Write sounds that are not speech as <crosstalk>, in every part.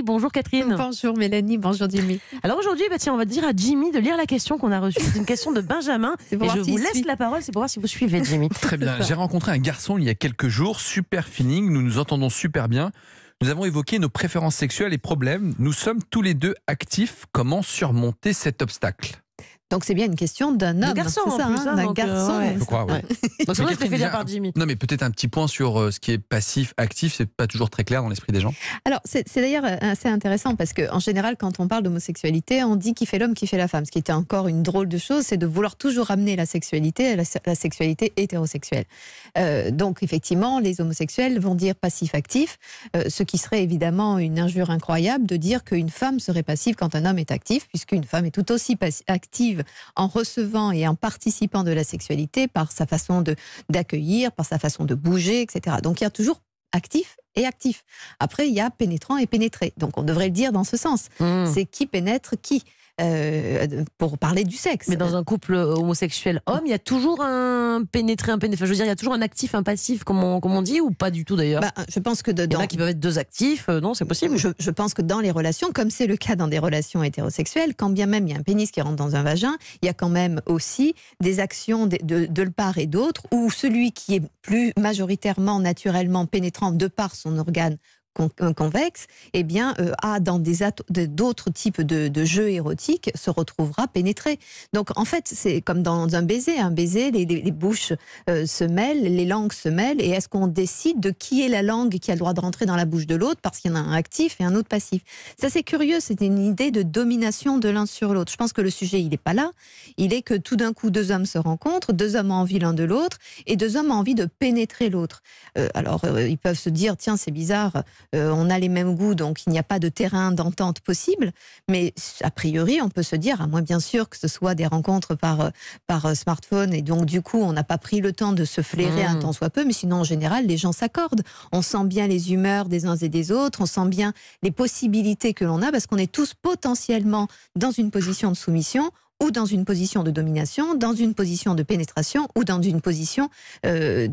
Bonjour Catherine. Bonjour Mélanie, bonjour Jimmy. Alors aujourd'hui, bah on va dire à Jimmy de lire la question qu'on a reçue. C'est une question de Benjamin. <laughs> Et je vous laisse la parole, c'est pour voir si vous suivez Jimmy. <laughs> Très bien. J'ai rencontré un garçon il y a quelques jours, super feeling, nous nous entendons super bien. Nous avons évoqué nos préférences sexuelles et problèmes. Nous sommes tous les deux actifs. Comment surmonter cet obstacle donc c'est bien une question d'un homme. Garçon, ça, plus, hein, hein, d'un euh, garçon. Euh, faut croire, ouais. <laughs> par Jimmy. Non, mais peut-être un petit point sur euh, ce qui est passif, actif, c'est pas toujours très clair dans l'esprit des gens. Alors c'est, d'ailleurs euh, assez intéressant parce que en général, quand on parle d'homosexualité, on dit qui fait l'homme, qui fait la femme. Ce qui était encore une drôle de chose, c'est de vouloir toujours amener la sexualité à la, sexualité hétérosexuelle. donc effectivement, les homosexuels vont dire passif, actif, ce qui serait évidemment une injure incroyable de dire qu'une femme serait passive quand un homme est actif, puisqu'une femme est tout aussi active en recevant et en participant de la sexualité par sa façon d'accueillir, par sa façon de bouger, etc. Donc il y a toujours actif et actif. Après, il y a pénétrant et pénétré. Donc on devrait le dire dans ce sens. Mmh. C'est qui pénètre qui. Euh, pour parler du sexe. Mais dans un couple euh, homosexuel homme, il y a toujours un pénétré, un pénétré. Je veux dire, il y a toujours un actif, un passif, comme on, comme on dit, ou pas du tout d'ailleurs bah, Je pense que dedans. Il y en a qui peuvent être deux actifs, euh, non, c'est possible je, pense que dans les relations, comme c'est le cas dans des relations hétérosexuelles, quand bien même il y a un pénis qui rentre dans un vagin, il y a quand même aussi des actions de, de, le part et d'autre, où celui qui est plus majoritairement, naturellement pénétrant de par son organe convexe, eh bien, euh, a dans des d'autres types de, jeux érotiques se retrouvera pénétré. Donc en fait, c'est comme dans un baiser. Un baiser, les, bouches euh, se mêlent, les langues se mêlent, et est-ce qu'on décide de qui est la langue qui a le droit de rentrer dans la bouche de l'autre parce qu'il y en a un actif et un autre passif Ça c'est curieux, c'est une idée de domination de l'un sur l'autre. Je pense que le sujet il n'est pas là. Il est que tout d'un coup deux hommes se rencontrent, deux hommes ont envie l'un de l'autre et deux hommes ont envie de pénétrer l'autre. Euh, alors ils peuvent se dire tiens c'est bizarre, euh, on a les mêmes goûts, donc il n'y a pas de terrain d'entente possible. Mais a priori, on peut se dire, à moins bien sûr que ce soit des rencontres par, euh, par euh, smartphone, et donc du coup, on n'a pas pris le temps de se flairer un mmh. temps soit peu, mais sinon, en général, les gens s'accordent. On sent bien les humeurs des uns et des autres, on sent bien les possibilités que l'on a, parce qu'on est tous potentiellement dans une position de soumission ou dans une position de domination, dans une position de pénétration ou dans une position euh,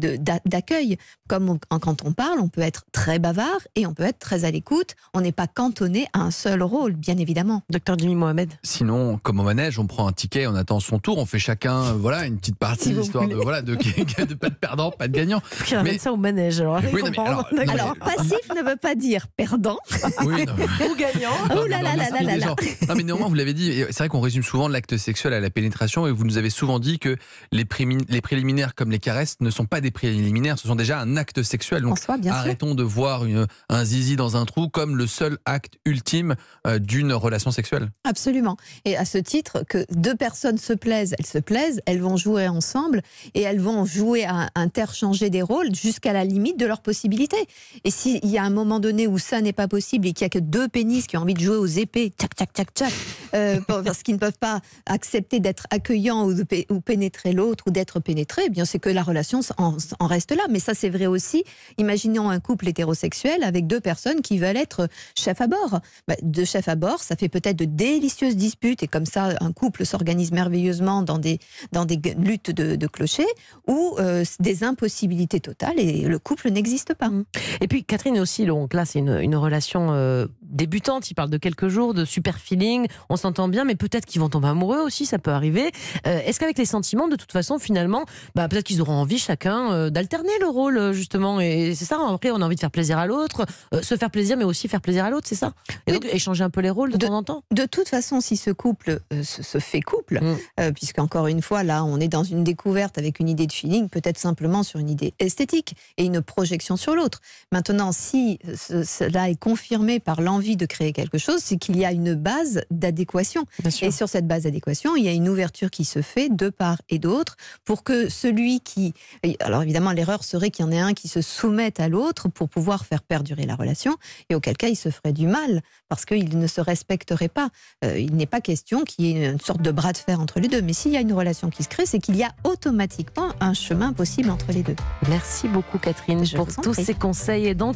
d'accueil. Comme quand on parle, on peut être très bavard et on peut être très à l'écoute. On n'est pas cantonné à un seul rôle, bien évidemment. Docteur Jimmy Mohamed. Sinon, comme au manège, on prend un ticket, on attend son tour, on fait chacun euh, voilà une petite partie, histoire de, voilà, de, <laughs> pas de perdant, pas de gagnant. Qui ramène ça au manège. Alors, alors, passif ne veut pas dire perdant oui, <laughs> ou gagnant. Oh là là là là Non mais néanmoins, vous l'avez dit, c'est vrai qu'on résume souvent l'acte sexuelle à la pénétration et vous nous avez souvent dit que les, les préliminaires comme les caresses ne sont pas des préliminaires, ce sont déjà un acte sexuel. Donc bien arrêtons de voir un zizi dans un trou comme le seul acte ultime euh, d'une relation sexuelle. Absolument. Et à ce titre, que deux personnes se plaisent, elles se plaisent, elles vont jouer ensemble et elles vont jouer à interchanger des rôles jusqu'à la limite de leurs possibilités. Et s'il y a un moment donné où ça n'est pas possible et qu'il n'y a que deux pénis qui ont envie de jouer aux épées, tchac, tchac, tchac, euh, parce qu'ils ne peuvent pas accepter d'être accueillant ou, de pénétrer l'autre ou d'être pénétré, eh bien c'est que la relation en, reste là. Mais ça, c'est vrai aussi. Imaginons un couple hétérosexuel avec deux personnes qui veulent être chef à bord. Bah, de chef à bord, ça fait peut-être de délicieuses disputes et comme ça, un couple s'organise merveilleusement dans des, dans des luttes de, de clochers ou euh, des impossibilités totales et le couple n'existe pas. Mmh. Et puis Catherine aussi, là, c'est une, relation euh, débutante. Il parle de quelques jours, de super feeling. On s'entend bien, mais peut-être qu'ils vont tomber amoureux aussi, ça peut arriver. Euh, est-ce qu'avec les sentiments, de toute façon, finalement, bah, peut-être qu'ils auront envie chacun euh, d'alterner le rôle, euh, justement. Et c'est ça, après, on a envie de faire plaisir à l'autre, se faire plaisir, mais aussi faire plaisir à l'autre, c'est ça Et donc, échanger un peu les rôles de, temps en temps De toute façon, si ce couple se, fait couple, mm. puisque encore une fois, là, on est dans une découverte avec une idée de feeling, peut-être simplement sur une idée esthétique et une projection sur l'autre. Maintenant, si cela est confirmé par l'envie de créer quelque chose, c'est qu'il y a une base d'adéquation. Et sur cette base d'adéquation, il y a une ouverture qui se fait de part et d'autre pour que celui qui... Alors évidemment, l'erreur serait qu'il y en ait un qui se soumette à l'autre pour pouvoir faire perdurer la relation, et auquel cas il se ferait du mal, parce qu'il ne se respecterait pas. Euh, il n'est pas question qu'il y ait une sorte de bras de fer entre les deux, mais s'il y a une relation qui se crée, c'est qu'il y a automatiquement un chemin possible entre les deux. Merci beaucoup Catherine pour tous ces conseils et donc